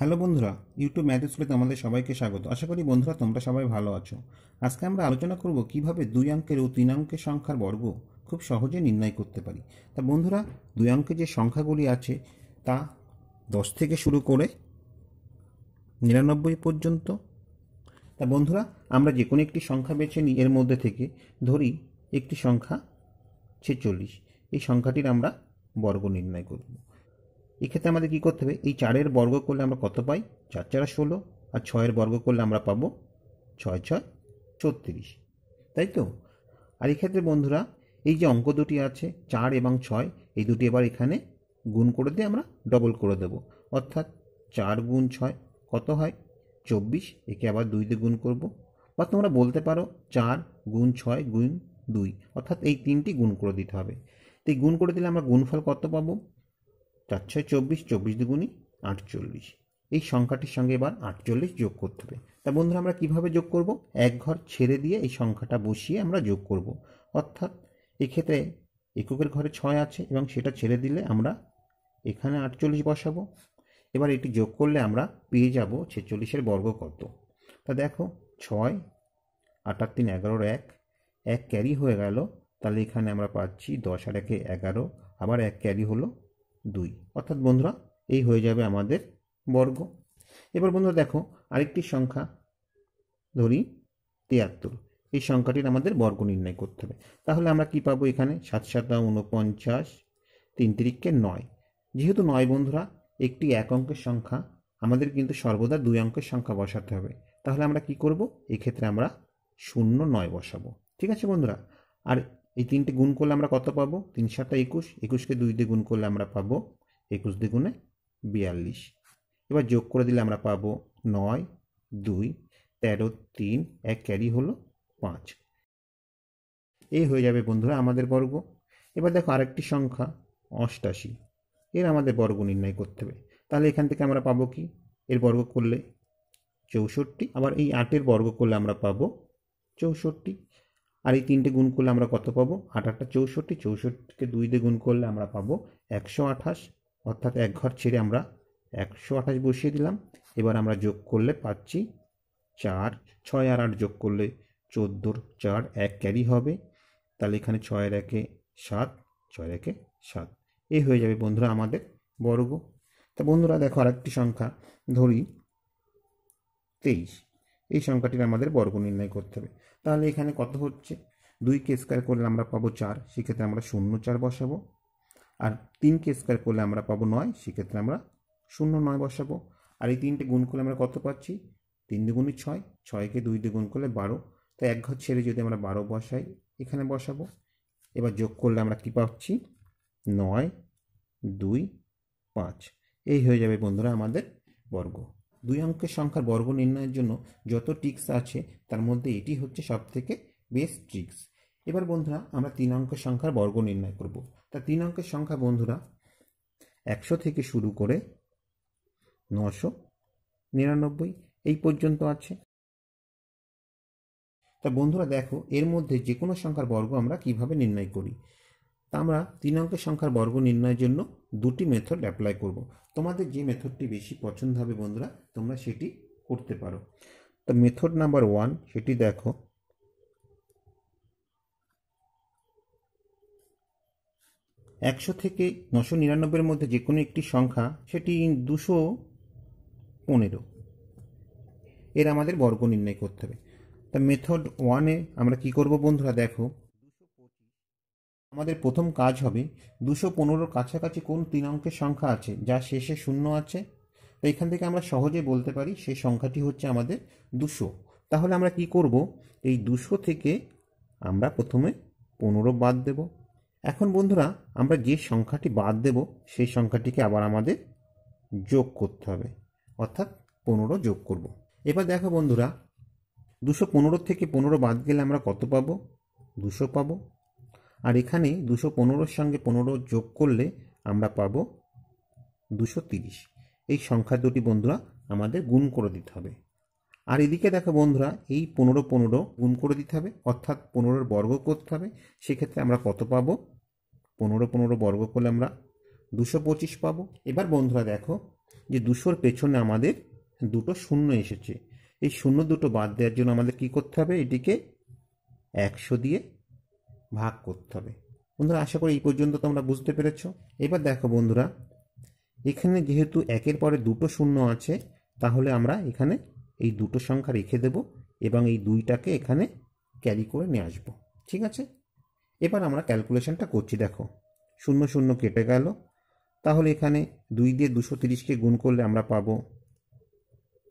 Hello বন্ধুরা YouTube math স্কুলে তোমাদের সবাইকে স্বাগত আশা করি বন্ধুরা তোমরা সবাই ভালো আছো আজকে আমরা আলোচনা করব কিভাবে দুই অঙ্কের ও তিন অঙ্কের সংখ্যার বর্গ খুব সহজে নির্ণয় করতে পারি তা বন্ধুরা দুই অঙ্কের যে সংখ্যাগুলি আছে তা দশ থেকে শুরু করে নিরানব্বই পর্যন্ত তা বন্ধুরা আমরা যে কোনো একটি সংখ্যা বেছে নিই এর মধ্যে থেকে ধরি একটি সংখ্যা ছেচল্লিশ এই সংখ্যাটির আমরা বর্গ নির্ণয় করবো এক্ষেত্রে আমাদের কী করতে হবে এই চারের বর্গ করলে আমরা কত পাই চার চারা ষোলো আর ছয়ের বর্গ করলে আমরা পাবো ছয় ছয় ছত্রিশ তাই তো আর এক্ষেত্রে বন্ধুরা এই যে অঙ্ক দুটি আছে চার এবং ছয় এই দুটি এবার এখানে গুণ করে দিয়ে আমরা ডবল করে দেব অর্থাৎ চার গুণ ছয় কত হয় চব্বিশ একে আবার দুই দিয়ে গুণ করব বা তোমরা বলতে পারো চার গুণ ছয় গুণ দুই অর্থাৎ এই তিনটি গুণ করে দিতে হবে তো এই গুণ করে দিলে আমরা গুণফল কত পাবো চার ছয় চব্বিশ চব্বিশ দুগুণি আটচল্লিশ এই সংখ্যাটির সঙ্গে এবার আটচল্লিশ যোগ করতে হবে তা বন্ধুরা আমরা কিভাবে যোগ করব এক ঘর ছেড়ে দিয়ে এই সংখ্যাটা বসিয়ে আমরা যোগ করব অর্থাৎ এক্ষেত্রে এককের ঘরে ছয় আছে এবং সেটা ছেড়ে দিলে আমরা এখানে আটচল্লিশ বসাবো এবার এটি যোগ করলে আমরা পেয়ে যাব ছেচল্লিশের বর্গ কত তা দেখো ছয় আটার তিন এগারোর এক এক ক্যারি হয়ে গেল তাহলে এখানে আমরা পাচ্ছি দশ আর একে এগারো আবার এক ক্যারি হলো দুই অর্থাৎ বন্ধুরা এই হয়ে যাবে আমাদের বর্গ এবার বন্ধুরা দেখো আরেকটি সংখ্যা ধরি তিয়াত্তর এই সংখ্যাটির আমাদের বর্গ নির্ণয় করতে হবে তাহলে আমরা কি পাবো এখানে সাত সাতটা উনপঞ্চাশ তিন তিরিককে নয় যেহেতু নয় বন্ধুরা একটি এক অঙ্কের সংখ্যা আমাদের কিন্তু সর্বদা দুই অঙ্কের সংখ্যা বসাতে হবে তাহলে আমরা কি করব এক্ষেত্রে আমরা শূন্য নয় বসাবো ঠিক আছে বন্ধুরা আর এই তিনটে গুণ করলে আমরা কত পাবো তিন সাতটা একুশ একুশকে দুই দিয়ে গুণ করলে আমরা পাবো একুশ গুণে বিয়াল্লিশ এবার যোগ করে দিলে আমরা পাবো নয় দুই তেরো তিন এক ক্যারি হলো পাঁচ এই হয়ে যাবে বন্ধুরা আমাদের বর্গ এবার দেখো আরেকটি সংখ্যা অষ্টাশি এর আমাদের বর্গ নির্ণয় করতে হবে তাহলে এখান থেকে আমরা পাবো কি এর বর্গ করলে চৌষট্টি আবার এই আটের বর্গ করলে আমরা পাবো চৌষট্টি আর এই তিনটে গুণ করলে আমরা কত পাবো আট চৌষট্টি চৌষট্টিকে দুই দিয়ে গুণ করলে আমরা পাবো একশো আঠাশ অর্থাৎ এক ঘর ছেড়ে আমরা একশো আঠাশ বসিয়ে দিলাম এবার আমরা যোগ করলে পাচ্ছি চার ছয় আর আট যোগ করলে চোদ্দোর চার এক ক্যারি হবে তাহলে এখানে ছয়ের একে সাত ছয়ের একে সাত এই হয়ে যাবে বন্ধুরা আমাদের বর্গ তা বন্ধুরা দেখো আরেকটি সংখ্যা ধরি তেইশ এই সংখ্যাটির আমাদের বর্গ নির্ণয় করতে হবে তাহলে এখানে কত হচ্ছে দুইকে স্কোয়ার করলে আমরা পাবো চার সেক্ষেত্রে আমরা শূন্য চার বসাবো আর তিনকে স্কোয়ার করলে আমরা পাবো নয় সেক্ষেত্রে আমরা শূন্য নয় বসাবো আর এই তিনটে গুণ করলে আমরা কত পাচ্ছি তিন দুগুণই ছয় ছয়কে দুই দুগুণ করলে বারো তো এক ঘর ছেড়ে যদি আমরা বারো বসাই এখানে বসাবো এবার যোগ করলে আমরা কী পাচ্ছি নয় দুই পাঁচ এই হয়ে যাবে বন্ধুরা আমাদের বর্গ দুই অঙ্কের সংখ্যার বর্গ নির্ণয়ের জন্য যত ট্রিক্স আছে তার মধ্যে এটি হচ্ছে সবথেকে বেস্ট ট্রিক্স এবার বন্ধুরা আমরা তিন অঙ্কের সংখ্যার বর্গ নির্ণয় করব তা তিন অঙ্কের সংখ্যা বন্ধুরা একশো থেকে শুরু করে নশো নিরানব্বই এই পর্যন্ত আছে তা বন্ধুরা দেখো এর মধ্যে যে কোনো সংখ্যার বর্গ আমরা কিভাবে নির্ণয় করি তা আমরা তিন অঙ্কের সংখ্যার বর্গ নির্ণয়ের জন্য দুটি মেথড অ্যাপ্লাই করব। তোমাদের যে মেথডটি বেশি পছন্দ হবে বন্ধুরা তোমরা সেটি করতে পারো তো মেথড নাম্বার ওয়ান সেটি দেখো একশো থেকে নশো নিরানব্বইয়ের মধ্যে যে কোনো একটি সংখ্যা সেটি দুশো পনেরো এর আমাদের বর্গ নির্ণয় করতে হবে তা মেথড ওয়ানে আমরা কি করব বন্ধুরা দেখো আমাদের প্রথম কাজ হবে দুশো পনেরোর কাছাকাছি কোন তিন অঙ্কের সংখ্যা আছে যা শেষে শূন্য আছে তো এখান থেকে আমরা সহজে বলতে পারি সেই সংখ্যাটি হচ্ছে আমাদের দুশো তাহলে আমরা কি করব এই দুশো থেকে আমরা প্রথমে পনেরো বাদ দেব এখন বন্ধুরা আমরা যে সংখ্যাটি বাদ দেব সেই সংখ্যাটিকে আবার আমাদের যোগ করতে হবে অর্থাৎ পনেরো যোগ করব। এবার দেখো বন্ধুরা দুশো পনেরো থেকে পনেরো বাদ গেলে আমরা কত পাবো দুশো পাবো আর এখানে দুশো পনেরোর সঙ্গে পনেরো যোগ করলে আমরা পাব দুশো তিরিশ এই সংখ্যা দুটি বন্ধুরা আমাদের গুণ করে দিতে হবে আর এদিকে দেখো বন্ধুরা এই পনেরো পনেরো গুণ করে দিতে হবে অর্থাৎ পনেরোর বর্গ করতে হবে সেক্ষেত্রে আমরা কত পাবো পনেরো পনেরো বর্গ করলে আমরা দুশো পঁচিশ পাবো এবার বন্ধুরা দেখো যে দুশোর পেছনে আমাদের দুটো শূন্য এসেছে এই শূন্য দুটো বাদ দেওয়ার জন্য আমাদের কি করতে হবে এটিকে একশো দিয়ে ভাগ করতে হবে বন্ধুরা আশা করি এই পর্যন্ত তোমরা বুঝতে পেরেছ এবার দেখো বন্ধুরা এখানে যেহেতু একের পরে দুটো শূন্য আছে তাহলে আমরা এখানে এই দুটো সংখ্যা রেখে দেব এবং এই দুইটাকে এখানে ক্যারি করে নিয়ে আসব ঠিক আছে এবার আমরা ক্যালকুলেশনটা করছি দেখো শূন্য শূন্য কেটে গেল তাহলে এখানে দুই দিয়ে দুশো তিরিশকে গুণ করলে আমরা পাবো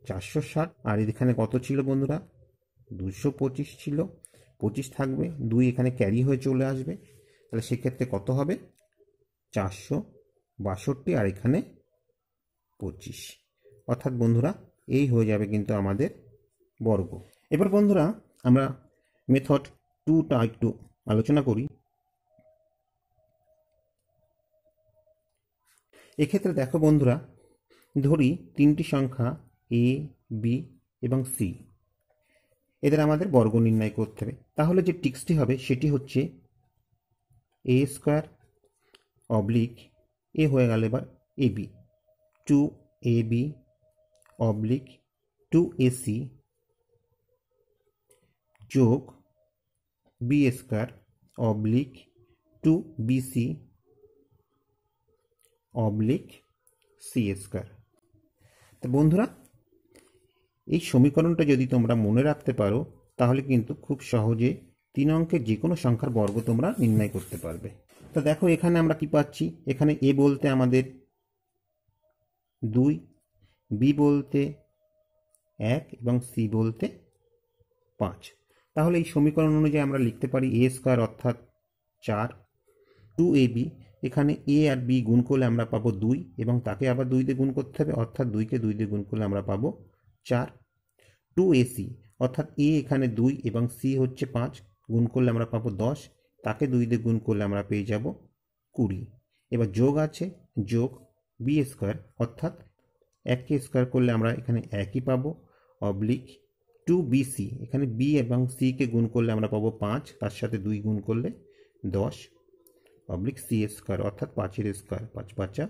চারশো ষাট আর এখানে কত ছিল বন্ধুরা দুশো পঁচিশ ছিল পঁচিশ থাকবে দুই এখানে ক্যারি হয়ে চলে আসবে তাহলে সেক্ষেত্রে কত হবে চারশো বাষট্টি আর এখানে পঁচিশ অর্থাৎ বন্ধুরা এই হয়ে যাবে কিন্তু আমাদের বর্গ এবার বন্ধুরা আমরা মেথড টুটা একটু আলোচনা করি এক্ষেত্রে দেখো বন্ধুরা ধরি তিনটি সংখ্যা এ বি এবং সি এদের আমাদের বর্গ নির্ণয় করতে হবে তাহলে যে টিক্সটি হবে সেটি হচ্ছে এ স্কোয়ার অবলিক এ হয়ে গেল এবার A B two A B oblique two AC যোগ B square oblique two BC oblique C square তো বন্ধুরা এই সমীকরণটা যদি তোমরা মনে রাখতে পারো তাহলে কিন্তু খুব সহজে তিন অঙ্কের যে কোনো সংখ্যার বর্গ তোমরা নির্ণয় করতে পারবে তা দেখো এখানে আমরা কি পাচ্ছি এখানে এ বলতে আমাদের দুই বি বলতে এক এবং সি বলতে পাঁচ তাহলে এই সমীকরণ অনুযায়ী আমরা লিখতে পারি এ স্কোয়ার অর্থাৎ চার টু এ বি এখানে এ আর বি গুণ করলে আমরা পাবো দুই এবং তাকে আবার দুই দিয়ে গুণ করতে হবে অর্থাৎ দুইকে দুই দিয়ে গুণ করলে আমরা পাবো চার টু এসি অর্থাৎ এ এখানে দুই এবং সি হচ্ছে পাঁচ গুণ করলে আমরা পাবো দশ তাকে দুই দিয়ে গুণ করলে আমরা পেয়ে যাব কুড়ি এবার যোগ আছে যোগ বি স্কোয়ার অর্থাৎ এককে স্কোয়ার করলে আমরা এখানে একই পাবো অবলিক টু বিসি এখানে বি এবং সিকে গুণ করলে আমরা পাবো পাঁচ তার সাথে দুই গুণ করলে দশ অবলিক সি স্কোয়ার অর্থাৎ পাঁচের স্কোয়ার পাঁচ পাঁচা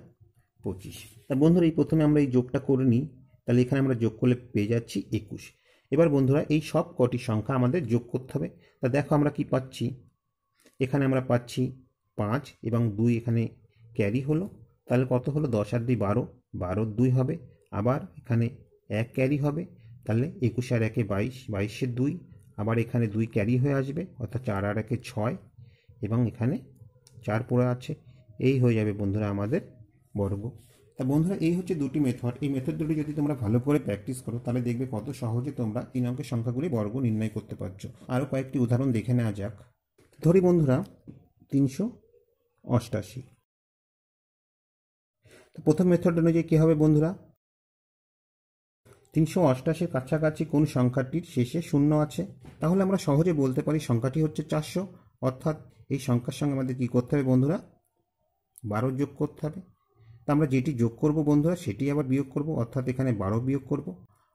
পঁচিশ তা বন্ধুরা এই প্রথমে আমরা এই যোগটা করে নিই তাহলে এখানে আমরা যোগ করলে পেয়ে যাচ্ছি একুশ এবার বন্ধুরা এই সব কটি সংখ্যা আমাদের যোগ করতে হবে তা দেখো আমরা কি পাচ্ছি এখানে আমরা পাচ্ছি পাঁচ এবং দুই এখানে ক্যারি হলো তাহলে কত হলো দশ আর দুই বারো বারো দুই হবে আবার এখানে এক ক্যারি হবে তাহলে একুশ আর একে বাইশ বাইশের দুই আবার এখানে দুই ক্যারি হয়ে আসবে অর্থাৎ চার আর একে ছয় এবং এখানে চার পড়ে আছে এই হয়ে যাবে বন্ধুরা আমাদের বর্গ তা বন্ধুরা এই হচ্ছে দুটি মেথড এই মেথড দুটি যদি তোমরা ভালো করে প্র্যাকটিস করো তাহলে দেখবে কত সহজে তোমরা তিন অঙ্কের সংখ্যাগুলি বর্গ নির্ণয় করতে পারছো আরও কয়েকটি উদাহরণ দেখে নেওয়া যাক ধরি বন্ধুরা তিনশো অষ্টাশি তো প্রথম মেথড অনুযায়ী কী হবে বন্ধুরা তিনশো অষ্টাশির কাছাকাছি কোন সংখ্যাটির শেষে শূন্য আছে তাহলে আমরা সহজে বলতে পারি সংখ্যাটি হচ্ছে চারশো অর্থাৎ এই সংখ্যার সঙ্গে আমাদের কী করতে হবে বন্ধুরা বারো যোগ করতে হবে তা আমরা যেটি যোগ করব বন্ধুরা সেটি আবার বিয়োগ করব অর্থাৎ এখানে বারো বিয়োগ করব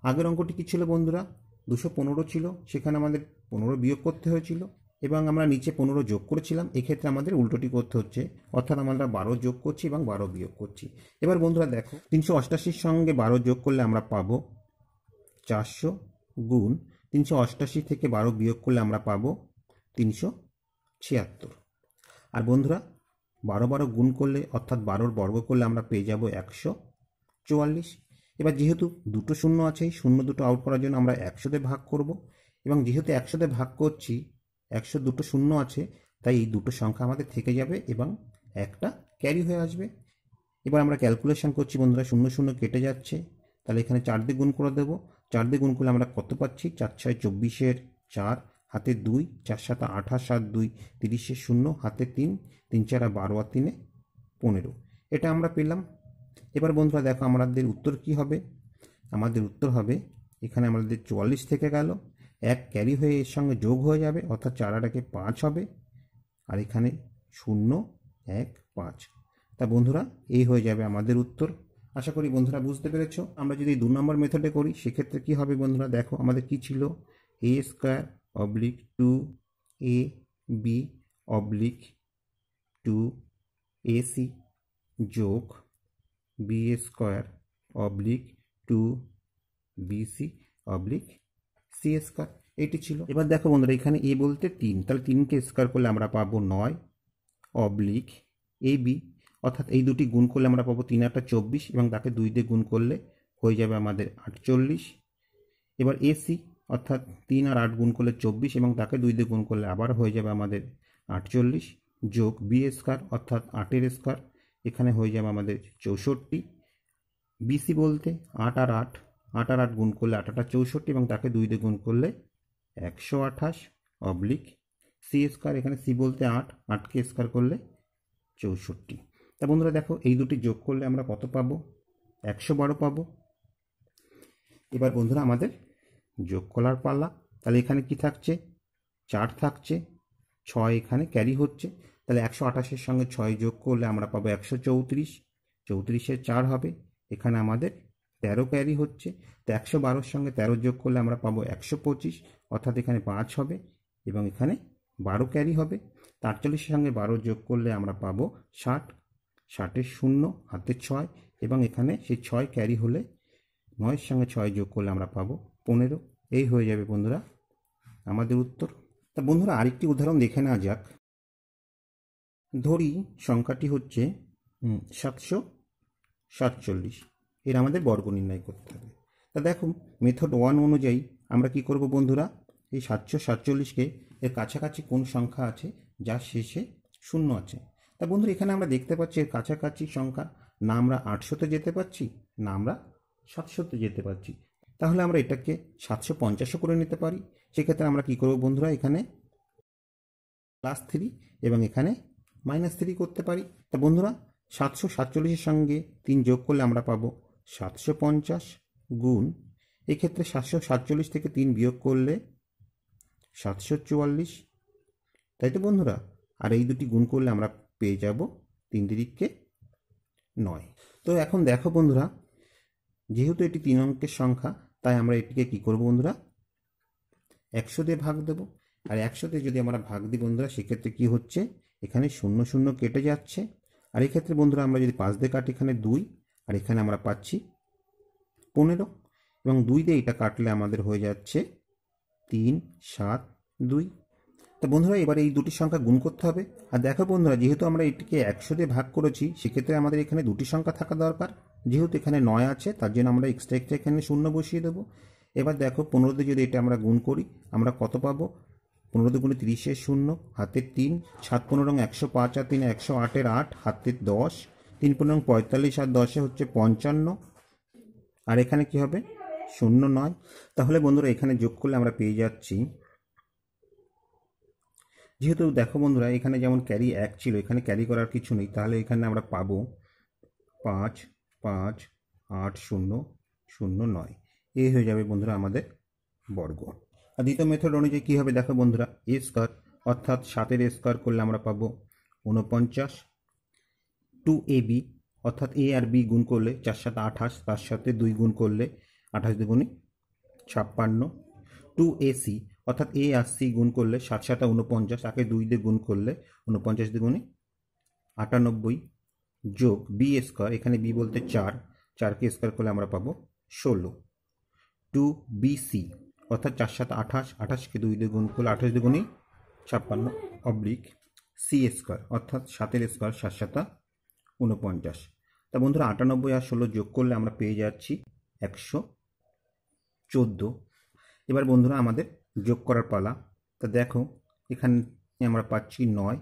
আগের অঙ্কটি কী ছিল বন্ধুরা দুশো পনেরো ছিল সেখানে আমাদের পনেরো বিয়োগ করতে হয়েছিল এবং আমরা নিচে পনেরো যোগ করেছিলাম এক্ষেত্রে আমাদের উল্টোটি করতে হচ্ছে অর্থাৎ আমরা বারো যোগ করছি এবং বারো বিয়োগ করছি এবার বন্ধুরা দেখো তিনশো অষ্টাশির সঙ্গে বারো যোগ করলে আমরা পাবো চারশো গুণ তিনশো অষ্টাশি থেকে বারো বিয়োগ করলে আমরা পাবো তিনশো ছিয়াত্তর আর বন্ধুরা বারো বারো গুণ করলে অর্থাৎ বারোর বর্গ করলে আমরা পেয়ে যাব একশো চুয়াল্লিশ এবার যেহেতু দুটো শূন্য আছে শূন্য দুটো আউট করার জন্য আমরা একশোতে ভাগ করব এবং যেহেতু একশোতে ভাগ করছি একশো দুটো শূন্য আছে তাই এই দুটো সংখ্যা আমাদের থেকে যাবে এবং একটা ক্যারি হয়ে আসবে এবার আমরা ক্যালকুলেশন করছি বন্ধুরা শূন্য শূন্য কেটে যাচ্ছে তাহলে এখানে চার দিয়ে গুণ করে দেবো চার দিয়ে গুণ করলে আমরা কত পাচ্ছি চার ছয় চব্বিশের চার হাতে দুই চার সাত আঠাশ সাত দুই তিরিশে শূন্য হাতে তিন তিন চার বারো আর তিনে পনেরো এটা আমরা পেলাম এবার বন্ধুরা দেখো আমাদের উত্তর কি হবে আমাদের উত্তর হবে এখানে আমাদের চুয়াল্লিশ থেকে গেল এক ক্যারি হয়ে এর সঙ্গে যোগ হয়ে যাবে অর্থাৎ চারাটাকে পাঁচ হবে আর এখানে শূন্য এক পাঁচ তা বন্ধুরা এই হয়ে যাবে আমাদের উত্তর আশা করি বন্ধুরা বুঝতে পেরেছ আমরা যদি দু নম্বর মেথডে করি সেক্ষেত্রে কী হবে বন্ধুরা দেখো আমাদের কি ছিল A square oblique two A B oblique two AC যোগ B A square oblique two BC oblique C A square এটি ছিল এবার দেখো বন্ধুরা এখানে এ বলতে তিন তাহলে তিনকে স্কোয়ার করলে আমরা পাবো নয় অবলিক এ বি অর্থাৎ এই দুটি গুণ করলে আমরা পাবো তিন আটটা চব্বিশ এবং তাকে দুই দিয়ে গুণ করলে হয়ে যাবে আমাদের আটচল্লিশ এবার এসি অর্থাৎ তিন আর আট গুণ করলে চব্বিশ এবং তাকে দুই দিয়ে গুণ করলে আবার হয়ে যাবে আমাদের আটচল্লিশ যোগ বি স্কোয়ার অর্থাৎ আটের স্কোয়ার এখানে হয়ে যাবে আমাদের চৌষট্টি বিসি বলতে আট আর আট আট আর আট গুণ করলে আট আটা চৌষট্টি এবং তাকে দুই দিয়ে গুণ করলে একশো আঠাশ অবলিক সি স্কোয়ার এখানে সি বলতে আট আটকে স্কোয়ার করলে চৌষট্টি তা বন্ধুরা দেখো এই দুটি যোগ করলে আমরা কত পাবো একশো বারো পাবো এবার বন্ধুরা আমাদের যোগ করার পাল্লা তাহলে এখানে কি থাকছে চার থাকছে ছয় এখানে ক্যারি হচ্ছে তাহলে একশো আঠাশের সঙ্গে ছয় যোগ করলে আমরা পাবো একশো চৌত্রিশ চৌত্রিশে চার হবে এখানে আমাদের তেরো ক্যারি হচ্ছে তো একশো বারোর সঙ্গে তেরো যোগ করলে আমরা পাবো একশো পঁচিশ অর্থাৎ এখানে পাঁচ হবে এবং এখানে বারো ক্যারি হবে তো আটচল্লিশের সঙ্গে বারো যোগ করলে আমরা পাবো ষাট ষাটের শূন্য হাতে ছয় এবং এখানে সেই ছয় ক্যারি হলে নয়ের সঙ্গে ছয় যোগ করলে আমরা পাবো পনেরো এই হয়ে যাবে বন্ধুরা আমাদের উত্তর তা বন্ধুরা আরেকটি উদাহরণ দেখে না যাক ধরি সংখ্যাটি হচ্ছে সাতশো সাতচল্লিশ এর আমাদের বর্গ নির্ণয় করতে হবে তা দেখো মেথড ওয়ান অনুযায়ী আমরা কি করব বন্ধুরা এই সাতশো সাতচল্লিশকে এর কাছাকাছি কোন সংখ্যা আছে যার শেষে শূন্য আছে তা বন্ধুরা এখানে আমরা দেখতে পাচ্ছি এর কাছাকাছি সংখ্যা না আমরা আটশোতে যেতে পারছি না আমরা সাতশোতে যেতে পারছি তাহলে আমরা এটাকে সাতশো পঞ্চাশও করে নিতে পারি সেক্ষেত্রে আমরা কি করব বন্ধুরা এখানে প্লাস থ্রি এবং এখানে মাইনাস থ্রি করতে পারি তা বন্ধুরা সাতশো সাতচল্লিশের সঙ্গে তিন যোগ করলে আমরা পাবো সাতশো পঞ্চাশ গুণ এক্ষেত্রে সাতশো সাতচল্লিশ থেকে তিন বিয়োগ করলে সাতশো চুয়াল্লিশ তাই তো বন্ধুরা আর এই দুটি গুণ করলে আমরা পেয়ে যাব তিন তিরিককে নয় তো এখন দেখো বন্ধুরা যেহেতু এটি তিন অঙ্কের সংখ্যা তাই আমরা এটিকে কি করব বন্ধুরা একশো দিয়ে ভাগ দেব আর একশোতে যদি আমরা ভাগ দিই বন্ধুরা সেক্ষেত্রে কি হচ্ছে এখানে শূন্য শূন্য কেটে যাচ্ছে আর এক্ষেত্রে বন্ধুরা আমরা যদি পাঁচ দিয়ে কাটি এখানে দুই আর এখানে আমরা পাচ্ছি পনেরো এবং দুই দিয়ে এটা কাটলে আমাদের হয়ে যাচ্ছে তিন সাত দুই তা বন্ধুরা এবার এই দুটি সংখ্যা গুণ করতে হবে আর দেখো বন্ধুরা যেহেতু আমরা এটিকে একশো দিয়ে ভাগ করেছি সেক্ষেত্রে আমাদের এখানে দুটি সংখ্যা থাকা দরকার যেহেতু এখানে নয় আছে তার জন্য আমরা এক্সট্রা এক্সট্রা এখানে শূন্য বসিয়ে দেবো এবার দেখো পনেরোতে যদি এটা আমরা গুণ করি আমরা কত পাবো পনেরো গুণে তিরিশের শূন্য হাতের তিন সাত পনেরো রং একশো পাঁচ আর তিন একশো আটের আট হাতের দশ তিন পনেরো পঁয়তাল্লিশ আর দশে হচ্ছে পঞ্চান্ন আর এখানে কি হবে শূন্য নয় তাহলে বন্ধুরা এখানে যোগ করলে আমরা পেয়ে যাচ্ছি যেহেতু দেখো বন্ধুরা এখানে যেমন ক্যারি এক ছিল এখানে ক্যারি করার কিছু নেই তাহলে এখানে আমরা পাবো পাঁচ পাঁচ আট শূন্য শূন্য নয় এই হয়ে যাবে বন্ধুরা আমাদের বর্গ আর দ্বিতীয় মেথড অনুযায়ী কী হবে দেখো বন্ধুরা এ স্কোয়ার অর্থাৎ সাতের স্কোয়ার করলে আমরা পাবো উনপঞ্চাশ টু এ বি অর্থাৎ এ আর বি গুণ করলে চার সাত আঠাশ তার সাথে দুই গুণ করলে আঠাশ দুগুণে ছাপ্পান্ন টু এ সি অর্থাৎ এ আর সি গুণ করলে সাত সাতা উনপঞ্চাশ আগে দুই দিয়ে গুণ করলে উনপঞ্চাশ দুগুণে আটানব্বই যোগ বি স্কোয়ার এখানে বি বলতে চার চারকে স্কোয়ার করলে আমরা পাবো ষোলো টু বি সি অর্থাৎ চার সাত আঠাশ আঠাশকে দুই দুই গুণ করলে আঠাশ দুগুণে ছাপ্পান্ন অব্লিক সি স্কোয়ার অর্থাৎ সাতের স্কোয়ার সাত সাতা উনপঞ্চাশ তা বন্ধুরা আটানব্বই আর ষোলো যোগ করলে আমরা পেয়ে যাচ্ছি একশো চোদ্দো এবার বন্ধুরা আমাদের যোগ করার পালা তা দেখো এখানে আমরা পাচ্ছি নয়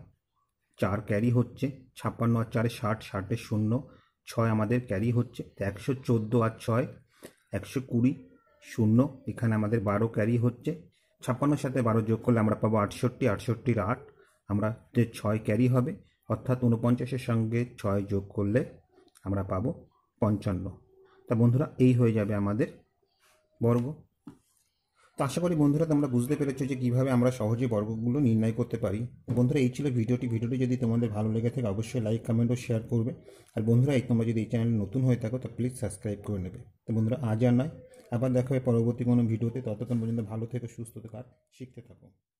চার ক্যারি হচ্ছে ছাপ্পান্ন আর চারে ষাট ষাটে শূন্য ছয় আমাদের ক্যারি হচ্ছে একশো চোদ্দো আর ছয় একশো কুড়ি শূন্য এখানে আমাদের বারো ক্যারি হচ্ছে ছাপ্পান্নর সাথে বারো যোগ করলে আমরা পাবো আটষট্টি আটষট্টির আট আমরা যে ছয় ক্যারি হবে অর্থাৎ উনপঞ্চাশের সঙ্গে ছয় যোগ করলে আমরা পাবো পঞ্চান্ন তা বন্ধুরা এই হয়ে যাবে আমাদের বর্গ তো আশা করি বন্ধুরা তোমরা বুঝতে পেরেছো যে কীভাবে আমরা সহজে বর্গগুলো নির্ণয় করতে পারি বন্ধুরা এই ছিল ভিডিওটি ভিডিওটি যদি তোমাদের ভালো লেগে থাকে অবশ্যই লাইক কমেন্ট ও শেয়ার করবে আর বন্ধুরা এই তোমরা যদি এই চ্যানেলে নতুন হয়ে থাকো তো প্লিজ সাবস্ক্রাইব করে নেবে তো বন্ধুরা আজ আর নয় আবার দেখা পরবর্তী কোনো ভিডিওতে ততক্ষণ পর্যন্ত ভালো থেকো সুস্থ থাকার আর শিখতে থাকো